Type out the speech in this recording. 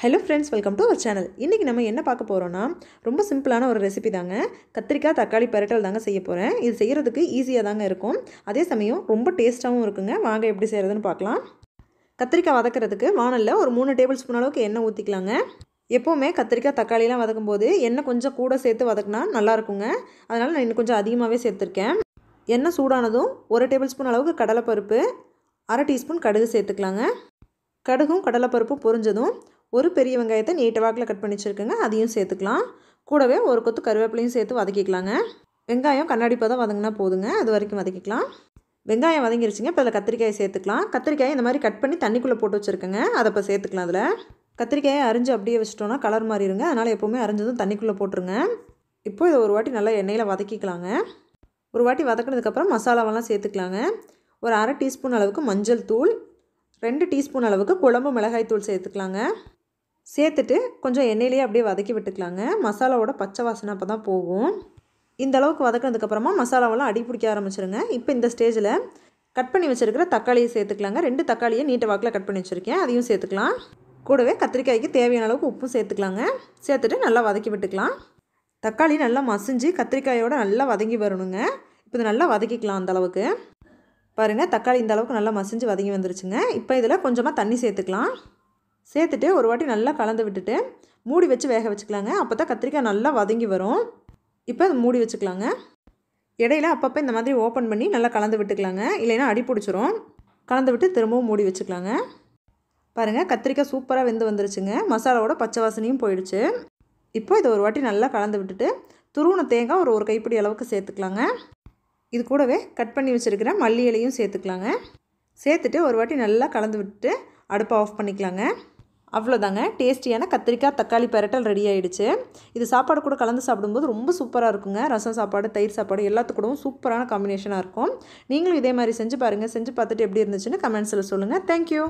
hello friends welcome to our channel இன்றைக்கி நம்ம என்ன பார்க்க போகிறோன்னா ரொம்ப சிம்பிளான ஒரு ரெசிபி தாங்க கத்திரிக்காய் தக்காளி பரட்டல் தாங்க செய்ய போகிறேன் இது செய்கிறதுக்கு ஈஸியாக தாங்க இருக்கும் அதே சமயம் ரொம்ப டேஸ்ட்டாகவும் இருக்குங்க வாங்க எப்படி செய்கிறதுன்னு பார்க்கலாம் கத்திரிக்காய் வதக்கிறதுக்கு வானலில் ஒரு மூணு டேபிள் ஸ்பூன் அளவுக்கு எண்ணெய் ஊற்றிக்கலாங்க எப்போவுமே கத்திரிக்காய் தக்காளிலாம் வதக்கும் போது எண்ணெய் கொஞ்சம் கூட சேர்த்து வதக்குனா நல்லாயிருக்குங்க அதனால் நான் இன்னும் கொஞ்சம் அதிகமாகவே சேர்த்துருக்கேன் எண்ணெய் சூடானதும் ஒரு டேபிள் ஸ்பூன் அளவுக்கு கடலைப்பருப்பு அரை டீஸ்பூன் கடுகு சேர்த்துக்கலாங்க கடுகும் கடலைப்பருப்பும் பொரிஞ்சதும் ஒரு பெரிய வெங்காயத்தை நீட்ட வாக்கில் கட் பண்ணி வச்சுருக்கேங்க அதையும் சேர்த்துக்கலாம் கூடவே ஒரு கொத்து கருவேப்பிலையும் சேர்த்து வதக்கிக்கலாங்க வெங்காயம் கண்ணாடி தான் வதங்கினா போதுங்க அது வரைக்கும் வதக்கிக்கலாம் வெங்காயம் வதங்கிருச்சுங்க இப்போ அதில் கத்திரிக்காயை சேர்த்துக்கலாம் கத்திரிக்காயை இந்த மாதிரி கட் பண்ணி தண்ணிக்குள்ளே போட்டு வச்சுருக்கேங்க அதை இப்போ சேர்த்துக்கலாம் அதில் கத்திரிக்காயை அரிஞ்சு அப்படியே வச்சுட்டோன்னா கலர் மாறிடுங்க அதனால் எப்போவுமே அரிஞ்சதும் தண்ணிக்குள்ளே போட்டுருங்க இப்போ இதை ஒரு வாட்டி நல்லா எண்ணெயில் வதக்கிக்கலாங்க ஒரு வாட்டி வதக்கினதுக்கப்புறம் மசாலாவெல்லாம் சேர்த்துக்கலாங்க ஒரு அரை டீஸ்பூன் அளவுக்கு மஞ்சள் தூள் ரெண்டு டீஸ்பூன் அளவுக்கு குழம்பு மிளகாய் தூள் சேர்த்துக்கலாங்க சேர்த்துட்டு கொஞ்சம் எண்ணெயிலேயே அப்படியே வதக்கி விட்டுக்கலாங்க மசாலாவோட பச்சை வாசனை அப்போ தான் போகும் இந்த அளவுக்கு வதக்கினதுக்கப்புறமா மசாலாவெல்லாம் அடி பிடிக்க ஆரம்பிச்சிருங்க இப்போ இந்த ஸ்டேஜில் கட் பண்ணி வச்சுருக்கிற தக்காளியை சேர்த்துக்கலாங்க ரெண்டு தக்காளியை நீட்டை வாக்கில் கட் பண்ணி வச்சுருக்கேன் அதையும் சேர்த்துக்கலாம் கூடவே கத்திரிக்காய்க்கு தேவையான அளவுக்கு உப்பும் சேர்த்துக்கலாங்க சேர்த்துட்டு நல்லா வதக்கி விட்டுக்கலாம் தக்காளி நல்லா மசிஞ்சு கத்திரிக்காயோட நல்லா வதங்கி வரணுங்க இப்போ நல்லா வதக்கிக்கலாம் அந்த அளவுக்கு பாருங்கள் தக்காளி இந்த அளவுக்கு நல்லா மசிஞ்சு வதங்கி வந்துருச்சுங்க இப்போ இதில் கொஞ்சமாக தண்ணி சேர்த்துக்கலாம் சேர்த்துட்டு ஒரு வாட்டி நல்லா கலந்து விட்டுட்டு மூடி வச்சு வேக வச்சுக்கலாங்க அப்போ தான் கத்திரிக்காய் நல்லா வதங்கி வரும் இப்போ அதை மூடி வச்சுக்கலாங்க இடையில அப்பப்போ இந்த மாதிரி ஓப்பன் பண்ணி நல்லா கலந்து விட்டுக்கலாங்க இல்லைன்னா அடி பிடிச்சிரும் கலந்து விட்டு திரும்பவும் மூடி வச்சுக்கலாங்க பாருங்கள் கத்திரிக்காய் சூப்பராக வெந்து வந்துருச்சுங்க மசாலாவோட பச்சை வாசனையும் போயிடுச்சு இப்போ இதை ஒரு வாட்டி நல்லா கலந்து விட்டுட்டு துருவன தேங்காய் ஒரு ஒரு கைப்பிடி அளவுக்கு சேர்த்துக்கலாங்க இது கூடவே கட் பண்ணி வச்சுருக்கிற மல்லி இலையும் சேர்த்துக்கலாங்க சேர்த்துட்டு ஒரு வாட்டி நல்லா கலந்து விட்டுட்டு அடுப்பை ஆஃப் பண்ணிக்கலாங்க அவ்வளோதாங்க டேஸ்டியான கத்திரிக்காய் தக்காளி பரட்டல் ரெடி ஆகிடுச்சு இது சாப்பாடு கூட கலந்து சாப்பிடும்போது ரொம்ப சூப்பராக இருக்குங்க ரசம் சாப்பாடு தயிர் சாப்பாடு எல்லாத்துக்கூடவும் சூப்பரான காம்பினேஷனாக இருக்கும் நீங்களும் இதே மாதிரி செஞ்சு பாருங்கள் செஞ்சு பார்த்துட்டு எப்படி இருந்துச்சுன்னு கமெண்ட்ஸில் சொல்லுங்கள் தேங்க்யூ